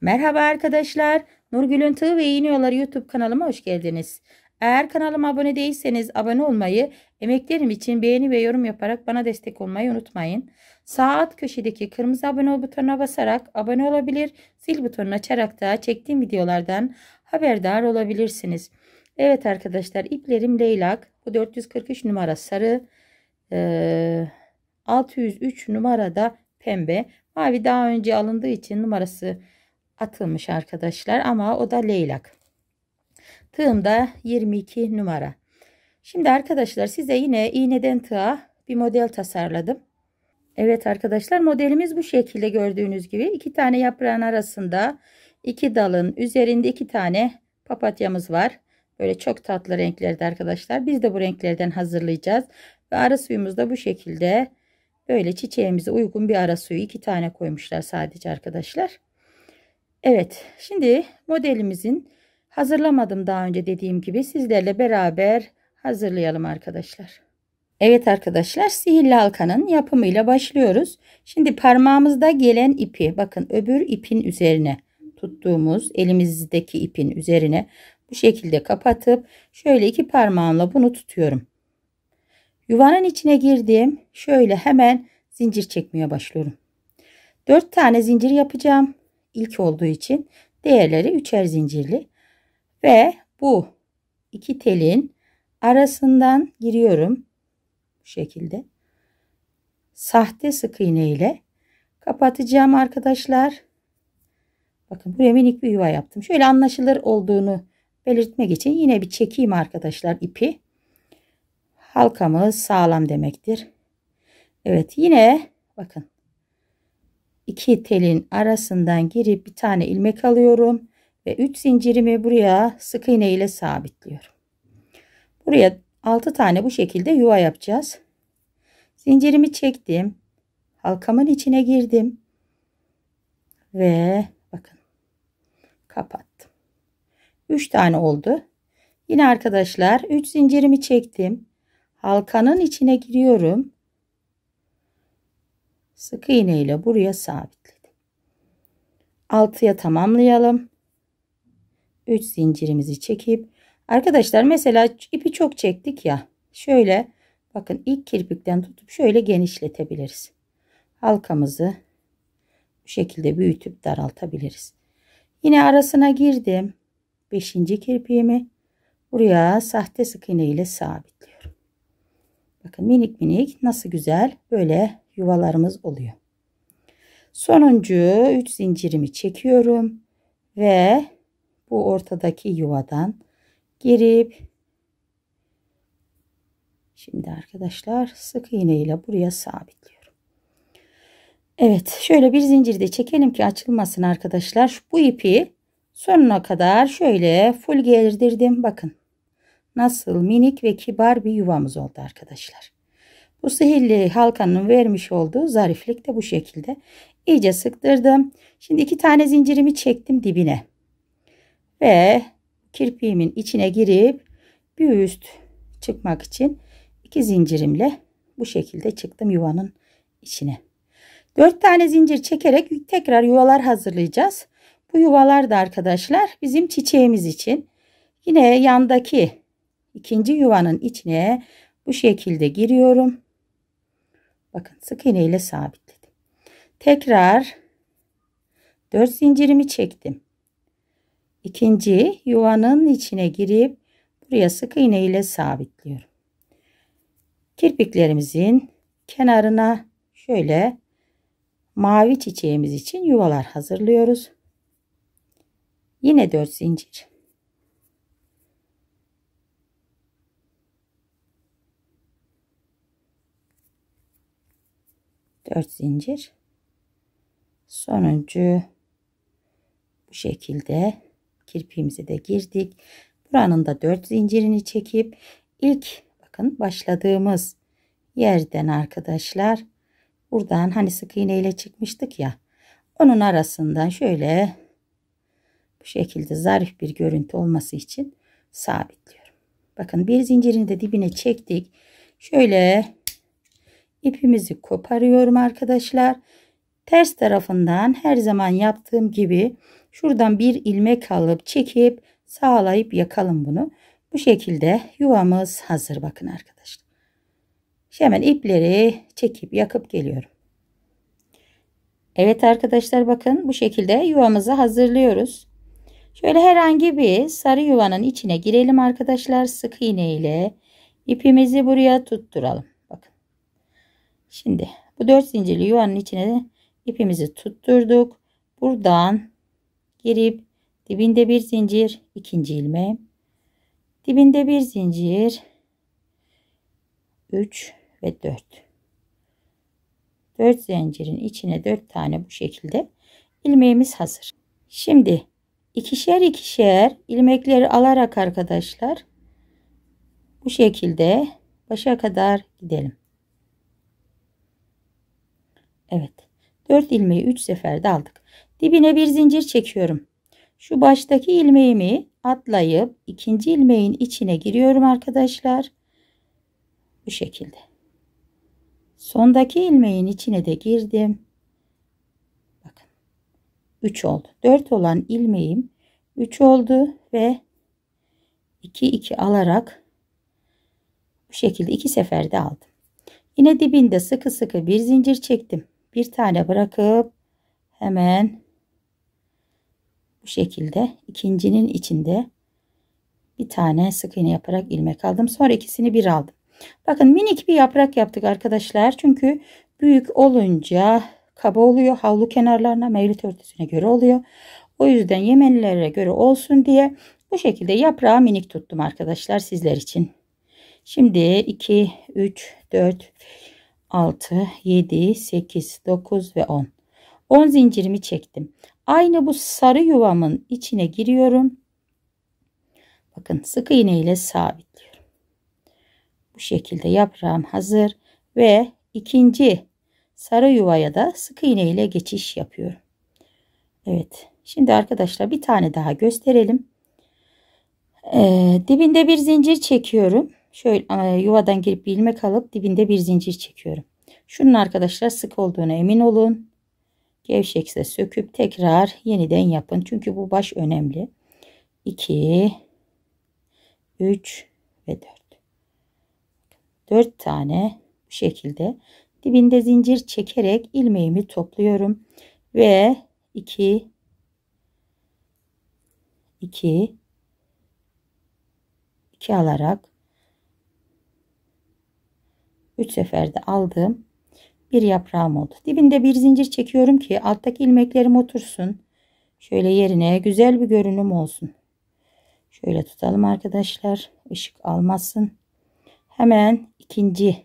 Merhaba arkadaşlar. Nurgül'ün Tığ ve İğniyorlar YouTube kanalıma hoş geldiniz. Eğer kanalıma abone değilseniz abone olmayı, emeklerim için beğeni ve yorum yaparak bana destek olmayı unutmayın. Sağ alt köşedeki kırmızı abone ol butonuna basarak abone olabilir, zil butonunu açarak da çektiğim videolardan haberdar olabilirsiniz. Evet arkadaşlar iplerim leylak. Bu 443 numara sarı. E, 603 numarada pembe. Mavi daha önce alındığı için numarası atılmış arkadaşlar ama o da leylak. Tığımda 22 numara. Şimdi arkadaşlar size yine iğneden tığa bir model tasarladım. Evet arkadaşlar modelimiz bu şekilde gördüğünüz gibi iki tane yaprağın arasında iki dalın üzerinde iki tane papatyamız var. Böyle çok tatlı renklerde arkadaşlar. Biz de bu renklerden hazırlayacağız. Ve ara suyumuz da bu şekilde böyle çiçeğimize uygun bir ara suyu iki tane koymuşlar sadece arkadaşlar. Evet şimdi modelimizin hazırlamadım daha önce dediğim gibi sizlerle beraber hazırlayalım arkadaşlar. Evet arkadaşlar sihirli halkanın yapımıyla başlıyoruz. Şimdi parmağımızda gelen ipi bakın öbür ipin üzerine tuttuğumuz elimizdeki ipin üzerine bu şekilde kapatıp şöyle iki parmağımla bunu tutuyorum. Yuvanın içine girdim. Şöyle hemen zincir çekmeye başlıyorum. 4 tane zincir yapacağım ilk olduğu için değerleri üçer zincirli. Ve bu iki telin arasından giriyorum. Bu şekilde. Sahte sık iğne ile kapatacağım arkadaşlar. Bakın buraya minik bir yuva yaptım. Şöyle anlaşılır olduğunu belirtmek için yine bir çekeyim arkadaşlar ipi. Halkamız sağlam demektir. Evet yine bakın iki telin arasından girip bir tane ilmek alıyorum ve 3 zincirimi buraya sık iğne ile sabitliyorum. Buraya 6 tane bu şekilde yuva yapacağız. Zincirimi çektim. Halkamın içine girdim. Ve bakın kapattım. 3 tane oldu. Yine arkadaşlar 3 zincirimi çektim. Halkanın içine giriyorum. Sık iğne ile buraya sabitledim. Altıya tamamlayalım. 3 zincirimizi çekip arkadaşlar mesela ipi çok çektik ya. Şöyle bakın ilk kirpikten tutup şöyle genişletebiliriz. Halkamızı bu şekilde büyütüp daraltabiliriz. Yine arasına girdim. 5. kirpiğimi buraya sahte sık iğne ile sabitledim. Bakın minik minik nasıl güzel böyle yuvalarımız oluyor. Sonuncu 3 zincirimi çekiyorum ve bu ortadaki yuvadan girip şimdi arkadaşlar sık iğne ile buraya sabitliyorum. Evet şöyle bir zincir de çekelim ki açılmasın arkadaşlar. Bu ipi sonuna kadar şöyle full gelirdirdim. bakın nasıl minik ve kibar bir yuvamız oldu arkadaşlar. Bu sihirli halkanın vermiş olduğu zariflik de bu şekilde. İyice sıktırdım. Şimdi iki tane zincirimi çektim dibine. Ve kirpiğimin içine girip bir üst çıkmak için iki zincirimle bu şekilde çıktım yuvanın içine. Dört tane zincir çekerek tekrar yuvalar hazırlayacağız. Bu yuvalar da arkadaşlar bizim çiçeğimiz için. Yine yandaki ikinci yuvanın içine bu şekilde giriyorum. Bakın sık iğne ile sabitledim. Tekrar 4 zincirimi çektim. İkinci yuvanın içine girip buraya sık iğne ile sabitliyorum. Kirpiklerimizin kenarına şöyle mavi çiçeğimiz için yuvalar hazırlıyoruz. Yine 4 zincir. 4 zincir sonuncu bu şekilde kirpiğimizi de girdik buranın da 4 zincirini çekip ilk bakın başladığımız yerden arkadaşlar buradan hani sık iğne ile çıkmıştık ya onun arasından şöyle bu şekilde zarif bir görüntü olması için sabitliyorum bakın bir zincirini de dibine çektik şöyle ipimizi koparıyorum arkadaşlar. Ters tarafından her zaman yaptığım gibi şuradan bir ilmek alıp çekip sağlayıp yakalım bunu. Bu şekilde yuvamız hazır bakın arkadaşlar. Şimdi hemen ipleri çekip yakıp geliyorum. Evet arkadaşlar bakın bu şekilde yuvamızı hazırlıyoruz. Şöyle herhangi bir sarı yuvanın içine girelim arkadaşlar sık iğne ile ipimizi buraya tutturalım. Şimdi bu 4 zincirli yuvanın içine de ipimizi tutturduk. Buradan girip dibinde bir zincir, ikinci ilmeği. Dibinde bir zincir 3 ve 4. 4 zincirin içine 4 tane bu şekilde ilmeğimiz hazır. Şimdi ikişer ikişer ilmekleri alarak arkadaşlar bu şekilde başa kadar gidelim. Evet. 4 ilmeği 3 seferde aldık. Dibine bir zincir çekiyorum. Şu baştaki ilmeğimi atlayıp ikinci ilmeğin içine giriyorum arkadaşlar. Bu şekilde. Sondaki ilmeğin içine de girdim. Bakın. 3 oldu. 4 olan ilmeğim 3 oldu ve 2 2 alarak bu şekilde iki seferde aldım. Yine dibinde sıkı sıkı bir zincir çektim bir tane bırakıp hemen bu şekilde ikincinin içinde bir tane sık iğne yaparak ilmek aldım. Sonra ikisini bir aldım. Bakın minik bir yaprak yaptık arkadaşlar. Çünkü büyük olunca kaba oluyor. Havlu kenarlarına mevlit örtüsüne göre oluyor. O yüzden Yemenlilere göre olsun diye bu şekilde yaprağı minik tuttum arkadaşlar sizler için. Şimdi 2, 3, 4, 6 7 8 9 ve 10 10 zincirimi çektim aynı bu sarı yuvamın içine giriyorum bakın sık iğne ile sabitliyorum bu şekilde yaprağım hazır ve ikinci sarı yuvaya da sık iğne ile geçiş yapıyorum Evet şimdi arkadaşlar bir tane daha gösterelim ee, dibinde bir zincir çekiyorum şöyle e, yuvadan girip ilmek alıp dibinde bir zincir çekiyorum. Şunun arkadaşlar sık olduğuna emin olun. Gevşekse söküp tekrar yeniden yapın. Çünkü bu baş önemli. 2 3 ve 4. 4 tane bu şekilde dibinde zincir çekerek ilmeğimi topluyorum ve 2 2 2 alarak 3 seferde aldığım bir yaprağım oldu. Dibinde bir zincir çekiyorum ki alttaki ilmeklerim otursun. Şöyle yerine güzel bir görünüm olsun. Şöyle tutalım arkadaşlar. Işık almasın. Hemen ikinci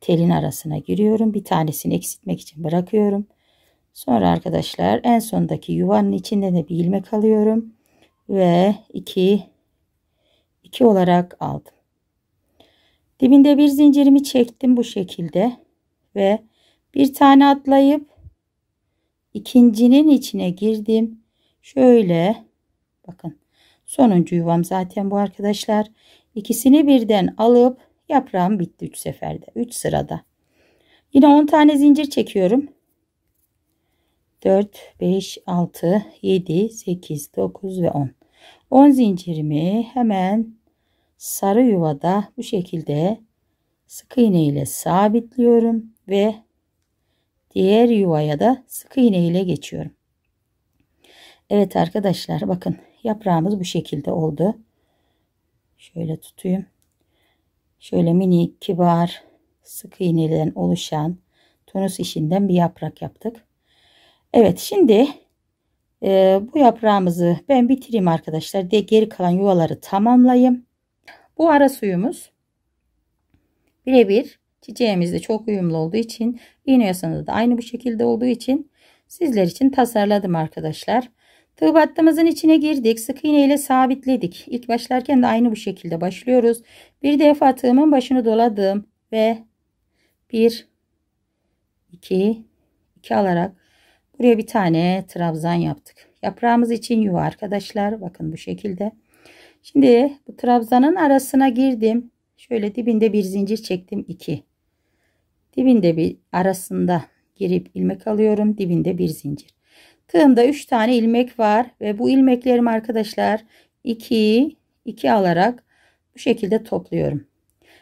telin arasına giriyorum. Bir tanesini eksiltmek için bırakıyorum. Sonra arkadaşlar en sondaki yuvanın içinde de bir ilmek alıyorum. Ve 2 2 olarak aldım. Dibinde bir zincirimi çektim bu şekilde ve bir tane atlayıp ikincinin içine girdim. Şöyle bakın sonuncu yuvam zaten bu arkadaşlar. İkisini birden alıp yaprağım bitti 3 seferde 3 sırada. Yine 10 tane zincir çekiyorum. 4, 5, 6, 7, 8, 9 ve 10. 10 zincirimi hemen sarı yuvada bu şekilde sık iğne ile sabitliyorum ve diğer yuvaya da sık iğne ile geçiyorum. Evet arkadaşlar bakın yaprağımız bu şekilde oldu. Şöyle tutayım. Şöyle mini kibar sık iğneden oluşan tonus işinden bir yaprak yaptık. Evet şimdi e, bu yaprağımızı ben bitireyim arkadaşlar. De geri kalan yuvaları tamamlayayım. Bu ara suyumuz birebir çiçeğimizde çok uyumlu olduğu için iğne yasında da aynı bu şekilde olduğu için sizler için tasarladım arkadaşlar. Tığ battığımızın içine girdik. Sık iğne ile sabitledik. İlk başlarken de aynı bu şekilde başlıyoruz. Bir defa tığımın başını doladım ve 1 2 2 alarak buraya bir tane trabzan yaptık. Yaprağımız için yuva arkadaşlar. Bakın bu şekilde. Şimdi bu trabzanın arasına girdim. Şöyle dibinde bir zincir çektim. 2. Dibinde bir arasında girip ilmek alıyorum. Dibinde bir zincir. Tığımda 3 tane ilmek var. Ve bu ilmeklerimi arkadaşlar 2, 2 alarak bu şekilde topluyorum.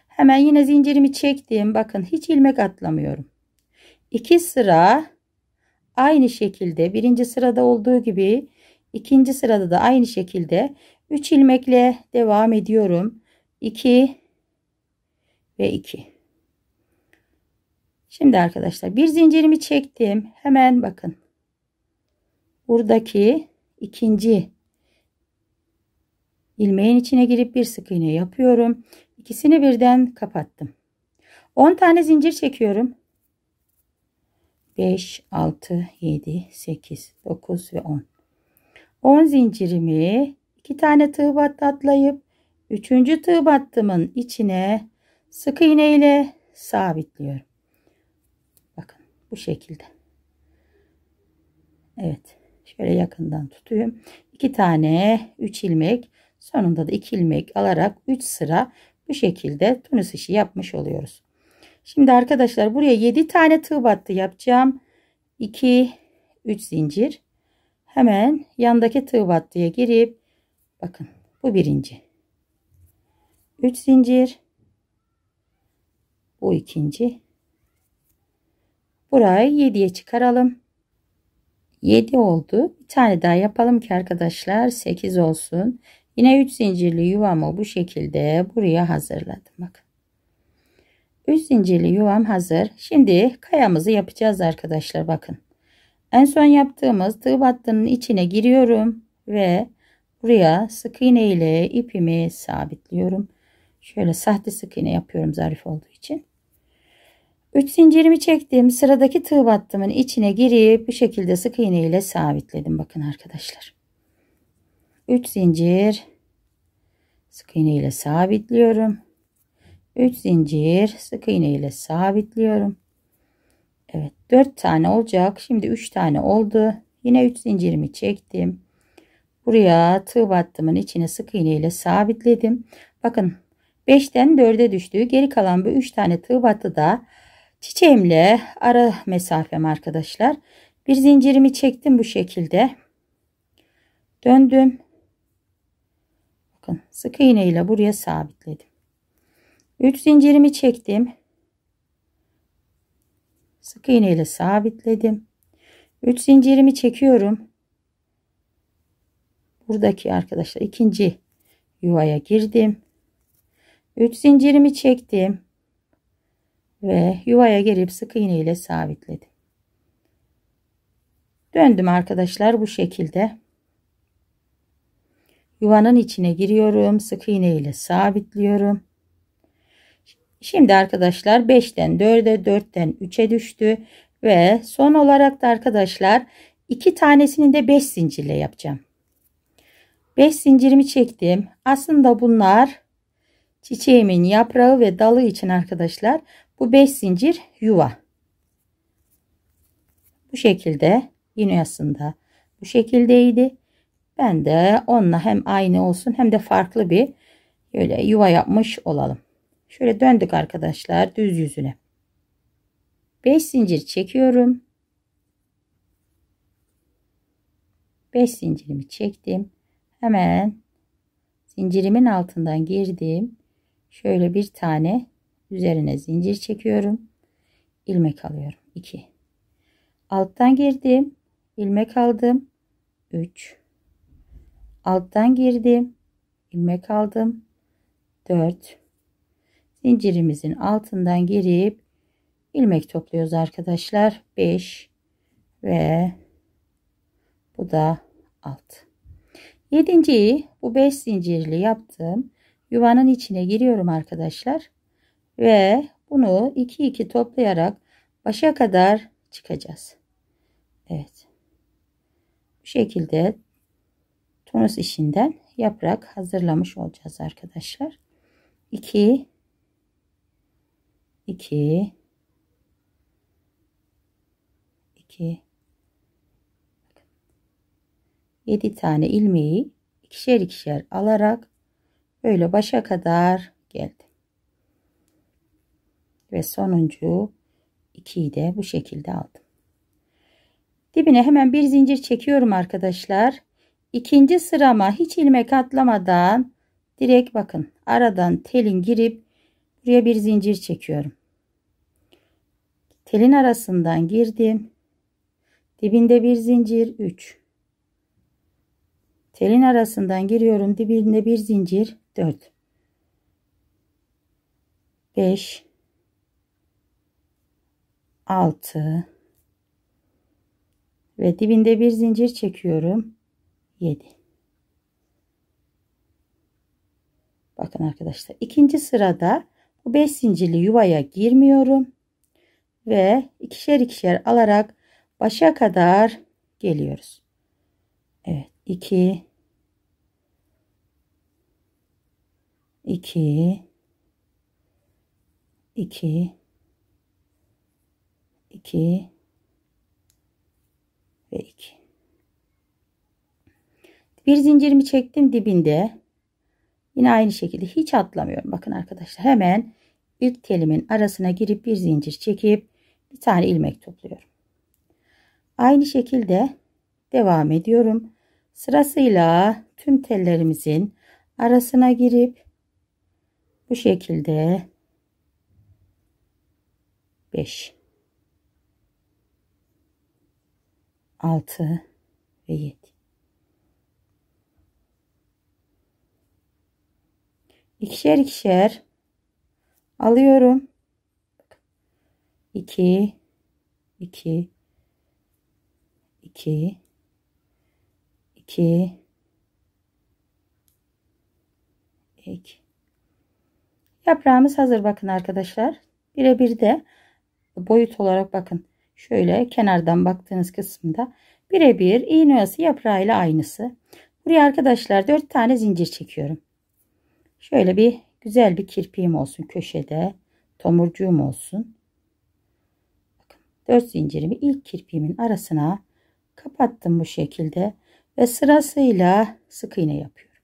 Hemen yine zincirimi çektim. Bakın hiç ilmek atlamıyorum. 2 sıra aynı şekilde birinci sırada olduğu gibi ikinci sırada da aynı şekilde 3 ilmekle devam ediyorum. 2 ve 2. Şimdi arkadaşlar bir zincirimi çektim. Hemen bakın. Buradaki ikinci ilmeğin içine girip bir sık iğne yapıyorum. İkisini birden kapattım. 10 tane zincir çekiyorum. 5, 6, 7, 8, 9 ve 10. 10 zincirimi iki tane tığ battı atlayıp üçüncü tığ battımın içine sık iğne ile sabitliyorum. Bakın bu şekilde. Evet. Şöyle yakından tutayım. İki tane üç ilmek sonunda da iki ilmek alarak üç sıra bu şekilde tunus işi yapmış oluyoruz. Şimdi arkadaşlar buraya 7 tane tığ battı yapacağım. 2 3 zincir. Hemen yandaki tığ battıya girip Bakın bu birinci. 3 zincir. Bu ikinci. Burayı 7'ye çıkaralım. 7 oldu. Bir tane daha yapalım ki arkadaşlar 8 olsun. Yine 3 zincirli yuvamı bu şekilde buraya hazırladım. Bakın. 3 zincirli yuvam hazır. Şimdi kayamızı yapacağız arkadaşlar bakın. En son yaptığımız tığ battının içine giriyorum ve Buraya sık iğne ile ipimi sabitliyorum. Şöyle sahte sık iğne yapıyorum zarif olduğu için. 3 zincirimi çektim. Sıradaki tığ battımın içine girip bu şekilde sık iğne ile sabitledim. Bakın arkadaşlar. 3 zincir sık iğne ile sabitliyorum. 3 zincir sık iğne ile sabitliyorum. Evet 4 tane olacak. Şimdi 3 tane oldu. Yine 3 zincirimi çektim. Buraya tığ battımın içine sık iğne ile sabitledim. Bakın 5'ten 4'e düştü. Geri kalan bu 3 tane tığ battı da çiçeğimle ara mesafem arkadaşlar. Bir zincirimi çektim bu şekilde. Döndüm. Bakın sık iğne ile buraya sabitledim. 3 zincirimi çektim. Sık iğne ile sabitledim. 3 zincirimi çekiyorum buradaki arkadaşlar ikinci yuvaya girdim 3 zincirimi çektim ve yuvaya gelip sık iğne ile sabitledim döndüm arkadaşlar bu şekilde yuvanın içine giriyorum sık iğne ile sabitliyorum şimdi arkadaşlar 5'ten 4'e 4'ten 3'e düştü ve son olarak da arkadaşlar iki tanesini de 5 zincirle yapacağım 5 zincirimi çektim. Aslında bunlar çiçeğimin yaprağı ve dalı için arkadaşlar. Bu 5 zincir yuva. Bu şekilde yine aslında bu şekildeydi. Ben de onunla hem aynı olsun hem de farklı bir böyle yuva yapmış olalım. Şöyle döndük arkadaşlar düz yüzüne. 5 zincir çekiyorum. 5 zincirimi çektim hemen zincirimin altından girdim. Şöyle bir tane üzerine zincir çekiyorum. ilmek alıyorum. 2. Alttan girdim. ilmek aldım. 3. Alttan girdim. ilmek aldım. 4. Zincirimizin altından girip ilmek topluyoruz arkadaşlar. 5 ve bu da 6. Yedinciyi bu 5 zincirli yaptığım yuvanın içine giriyorum arkadaşlar. Ve bunu 2 2 toplayarak başa kadar çıkacağız. Evet. Bu şekilde tonus işinden yaprak hazırlamış olacağız arkadaşlar. 2 2 2 7 tane ilmeği ikişer ikişer alarak böyle başa kadar geldim. Ve sonuncu 2'yi de bu şekilde aldım. Dibine hemen bir zincir çekiyorum arkadaşlar. İkinci sırama hiç ilmek atlamadan direkt bakın aradan telin girip buraya bir zincir çekiyorum. Telin arasından girdim. Dibinde bir zincir 3 telin arasından giriyorum dibinde bir zincir 4 5 6 ve dibinde bir zincir çekiyorum 7 bakın arkadaşlar ikinci sırada bu 5 zincirli yuvaya girmiyorum ve ikişer ikişer alarak başa kadar geliyoruz Evet 2 2 2 2 ve 2 bir zincirimi çektim dibinde yine aynı şekilde hiç atlamıyorum bakın arkadaşlar hemen ilk telimin arasına girip bir zincir çekip bir tane ilmek topluyorum aynı şekilde devam ediyorum sırasıyla tüm tellerimizin arasına girip bu şekilde 5 6 ve 7 ikişer ikişer alıyorum 2 2 2 2 2 Yaprağımız hazır bakın arkadaşlar. Birebir de boyut olarak bakın. Şöyle kenardan baktığınız kısımda birebir iğne oyası yaprağıyla aynısı. Buraya arkadaşlar 4 tane zincir çekiyorum. Şöyle bir güzel bir kirpiğim olsun köşede. Tomurcuğum olsun. Bakın 4 zincirimi ilk kirpiğimin arasına kapattım bu şekilde ve sırasıyla sık iğne yapıyorum.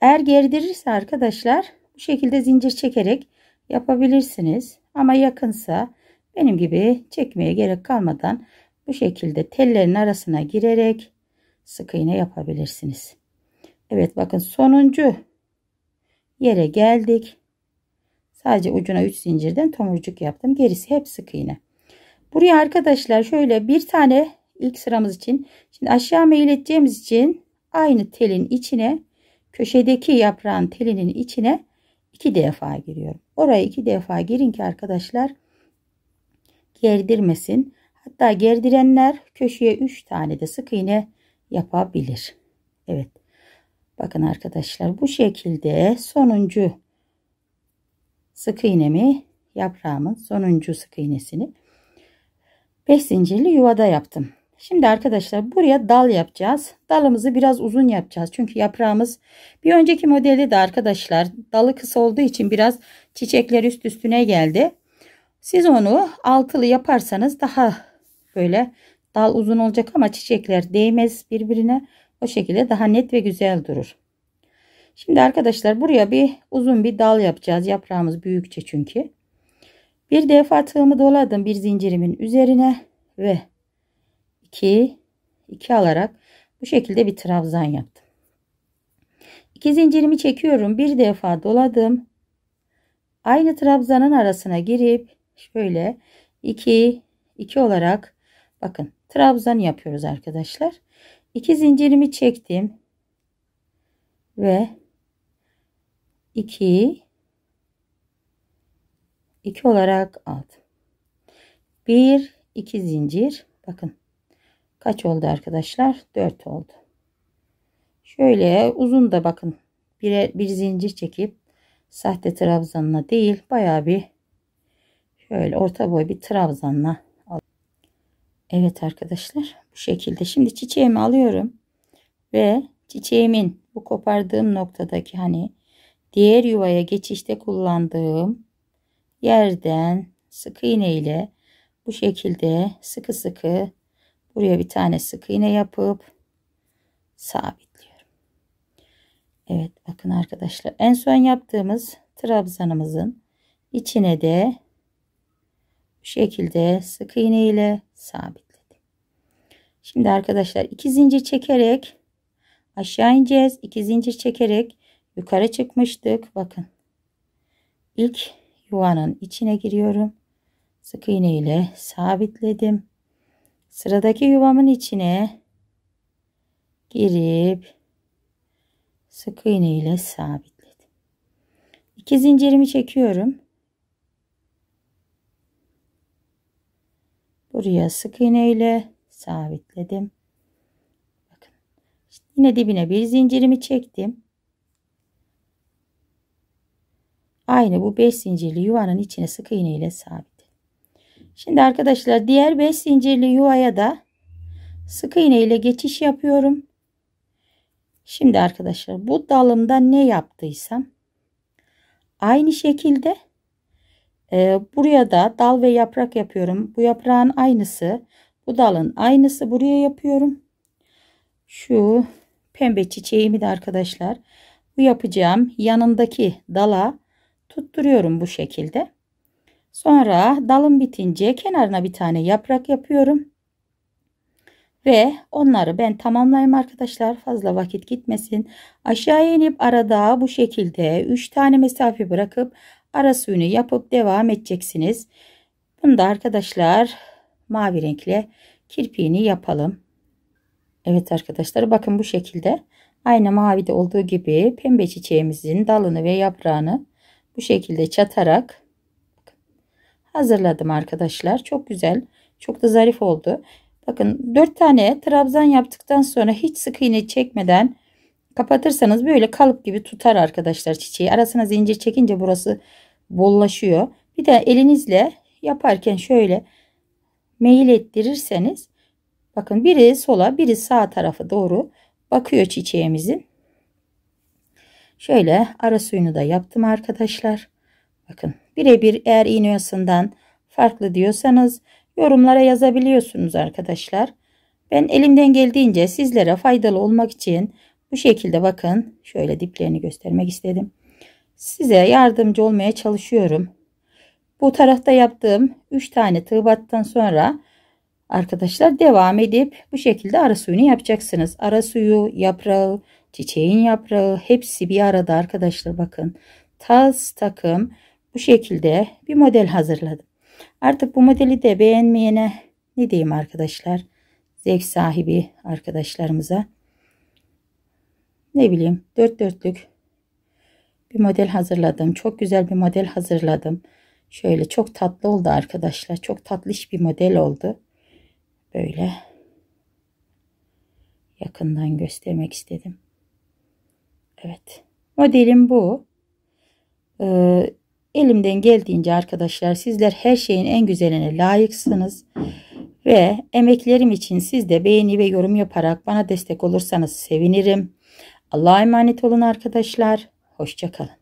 Eğer gerdirirse arkadaşlar şekilde zincir çekerek yapabilirsiniz. Ama yakınsa benim gibi çekmeye gerek kalmadan bu şekilde tellerin arasına girerek sık iğne yapabilirsiniz. Evet bakın sonuncu yere geldik. Sadece ucuna 3 zincirden tomurcuk yaptım. Gerisi hep sık iğne. Buraya arkadaşlar şöyle bir tane ilk sıramız için şimdi aşağı meyleteceğimiz için aynı telin içine köşedeki yaprağın telinin içine iki defa giriyorum. Oraya iki defa girin ki arkadaşlar gerdirmesin. Hatta gerdirenler köşeye üç tane de sık iğne yapabilir. Evet. Bakın arkadaşlar bu şekilde sonuncu sık iğnemi yaprağımın sonuncu sık iğnesini 5 zincirli yuvada yaptım. Şimdi arkadaşlar buraya dal yapacağız. Dalımızı biraz uzun yapacağız. Çünkü yaprağımız bir önceki modelde de arkadaşlar dalı kısa olduğu için biraz çiçekler üst üstüne geldi. Siz onu altılı yaparsanız daha böyle dal uzun olacak ama çiçekler değmez birbirine. O şekilde daha net ve güzel durur. Şimdi arkadaşlar buraya bir uzun bir dal yapacağız. Yaprağımız büyükçe çünkü. Bir defa tığımı doladım bir zincirimin üzerine ve 2 2 alarak bu şekilde bir trabzan yaptım. 2 zincirimi çekiyorum. Bir defa doladım. Aynı trabzanın arasına girip şöyle 2 2 olarak bakın trabzan yapıyoruz arkadaşlar. 2 zincirimi çektim ve 2 2 olarak aldım. 1 2 zincir bakın kaç oldu arkadaşlar 4 oldu şöyle uzun da bakın bir, bir zincir çekip sahte trabzanla değil baya bir şöyle orta boy bir trabzanla Evet arkadaşlar bu şekilde şimdi çiçeğimi alıyorum ve çiçeğimin bu kopardığım noktadaki hani diğer yuvaya geçişte kullandığım yerden sık iğne ile bu şekilde sıkı sıkı Buraya bir tane sık iğne yapıp sabitliyorum. Evet bakın arkadaşlar en son yaptığımız trabzanımızın içine de bu şekilde sık iğne ile sabitledim. Şimdi arkadaşlar iki zincir çekerek aşağı ineceğiz. İki zincir çekerek yukarı çıkmıştık. Bakın ilk yuvanın içine giriyorum. Sık iğne ile sabitledim sıradaki yuvamın içine girip sık iğne ile sabitledim. İki zincirimi çekiyorum. Buraya sık iğne ile sabitledim. Bakın. İşte yine dibine bir zincirimi çektim. Aynı bu 5 zincirli yuvanın içine sık iğne ile sabit. Şimdi arkadaşlar diğer 5 zincirli yuvaya da sık iğne ile geçiş yapıyorum. Şimdi arkadaşlar bu dalımda ne yaptıysam aynı şekilde e, buraya da dal ve yaprak yapıyorum. Bu yaprağın aynısı, bu dalın aynısı buraya yapıyorum. Şu pembe çiçeğimi de arkadaşlar bu yapacağım yanındaki dala tutturuyorum bu şekilde. Sonra dalım bitince kenarına bir tane yaprak yapıyorum. Ve onları ben tamamlayayım arkadaşlar. Fazla vakit gitmesin. Aşağı inip arada bu şekilde 3 tane mesafe bırakıp ara suyunu yapıp devam edeceksiniz. Bunda arkadaşlar mavi renkle kirpiğini yapalım. Evet arkadaşlar bakın bu şekilde aynı mavide olduğu gibi pembe çiçeğimizin dalını ve yaprağını bu şekilde çatarak hazırladım arkadaşlar. Çok güzel. Çok da zarif oldu. Bakın 4 tane trabzan yaptıktan sonra hiç sık iğne çekmeden kapatırsanız böyle kalıp gibi tutar arkadaşlar çiçeği. Arasına zincir çekince burası bollaşıyor. Bir de elinizle yaparken şöyle meyil ettirirseniz bakın biri sola biri sağ tarafı doğru bakıyor çiçeğimizin. Şöyle ara suyunu da yaptım arkadaşlar. Bakın birebir eğer iğne oyasından farklı diyorsanız yorumlara yazabiliyorsunuz arkadaşlar. Ben elimden geldiğince sizlere faydalı olmak için bu şekilde bakın şöyle diplerini göstermek istedim. Size yardımcı olmaya çalışıyorum. Bu tarafta yaptığım 3 tane tığ battan sonra arkadaşlar devam edip bu şekilde ara suyunu yapacaksınız. Ara suyu, yaprağı, çiçeğin yaprağı hepsi bir arada arkadaşlar bakın. Taz takım bu şekilde bir model hazırladım. Artık bu modeli de beğenmeyene ne diyeyim arkadaşlar? Zevk sahibi arkadaşlarımıza. Ne bileyim dört dörtlük bir model hazırladım. Çok güzel bir model hazırladım. Şöyle çok tatlı oldu arkadaşlar. Çok tatlış bir model oldu. Böyle yakından göstermek istedim. Evet. Modelim bu. Ee, Elimden geldiğince arkadaşlar sizler her şeyin en güzeline layıksınız. Ve emeklerim için siz de beğeni ve yorum yaparak bana destek olursanız sevinirim. Allah'a emanet olun arkadaşlar. Hoşçakalın.